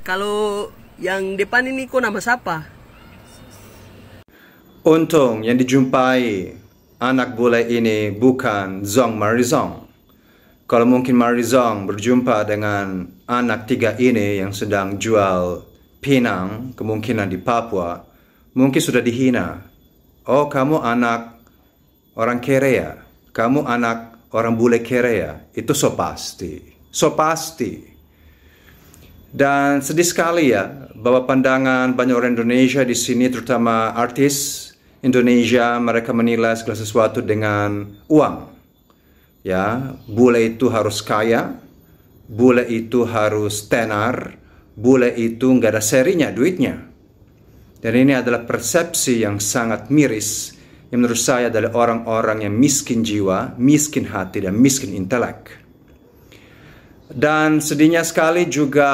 Kalau yang depan ini kok nama siapa? Untung yang dijumpai anak bule ini bukan Zong Marizong. Kalau mungkin Marizong berjumpa dengan anak tiga ini yang sedang jual pinang, kemungkinan di Papua, mungkin sudah dihina. Oh, kamu anak orang Korea, kamu anak orang bule Korea, itu so pasti. So pasti. Dan sedih sekali ya bahwa pandangan banyak orang Indonesia di sini terutama artis Indonesia mereka menilai segala sesuatu dengan uang. Ya, bule itu harus kaya, bule itu harus tenar, bule itu nggak ada serinya duitnya. Dan ini adalah persepsi yang sangat miris yang menurut saya dari orang-orang yang miskin jiwa, miskin hati, dan miskin intelek. Dan sedihnya sekali juga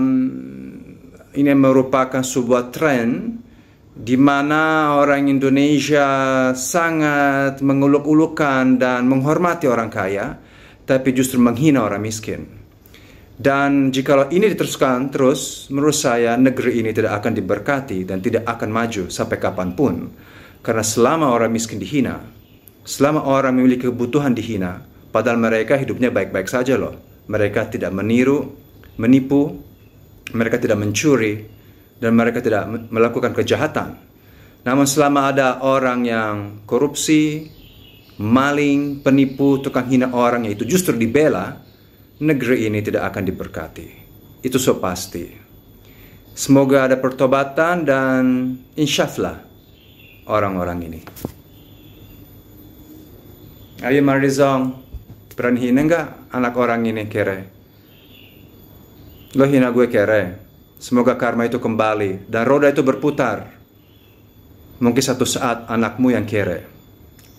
mm, ini merupakan sebuah tren di mana orang Indonesia sangat menguluk-ulukan dan menghormati orang kaya, tapi justru menghina orang miskin. Dan jikalau ini diteruskan terus, menurut saya negeri ini tidak akan diberkati dan tidak akan maju sampai kapanpun. Karena selama orang miskin dihina, selama orang memiliki kebutuhan dihina, padahal mereka hidupnya baik-baik saja loh mereka tidak meniru, menipu, mereka tidak mencuri, dan mereka tidak melakukan kejahatan. Namun selama ada orang yang korupsi, maling, penipu, tukang hina orang itu justru dibela, negeri ini tidak akan diberkati. Itu so pasti. Semoga ada pertobatan dan insyaflah orang-orang ini. Ayo Marizong. Berani hina nggak anak orang ini kere? Lo hina gue kere. Semoga karma itu kembali dan roda itu berputar. Mungkin satu saat anakmu yang kere,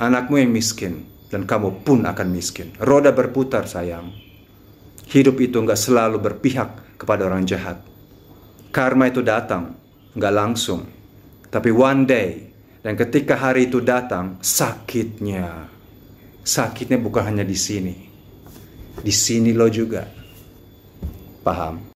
anakmu yang miskin, dan kamu pun akan miskin. Roda berputar sayang. Hidup itu nggak selalu berpihak kepada orang jahat. Karma itu datang, nggak langsung. Tapi one day, dan ketika hari itu datang, sakitnya sakitnya bukan hanya di sini. Di sini lo juga. Paham?